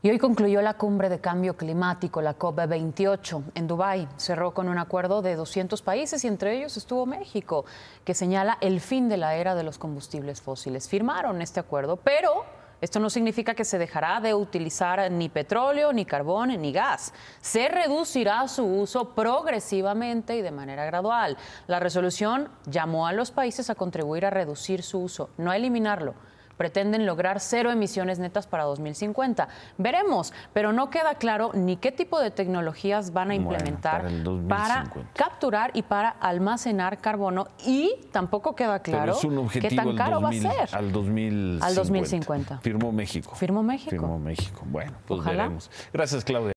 Y hoy concluyó la cumbre de cambio climático, la COP28, en Dubái. Cerró con un acuerdo de 200 países y entre ellos estuvo México, que señala el fin de la era de los combustibles fósiles. Firmaron este acuerdo, pero esto no significa que se dejará de utilizar ni petróleo, ni carbón, ni gas. Se reducirá su uso progresivamente y de manera gradual. La resolución llamó a los países a contribuir a reducir su uso, no a eliminarlo pretenden lograr cero emisiones netas para 2050. Veremos, pero no queda claro ni qué tipo de tecnologías van a implementar para, capturar y para almacenar carbono y tampoco queda claro qué tan caro va a ser. Al 2050. Firmó México. Firmó México. México. Bueno, pues veremos. Gracias, Claudia.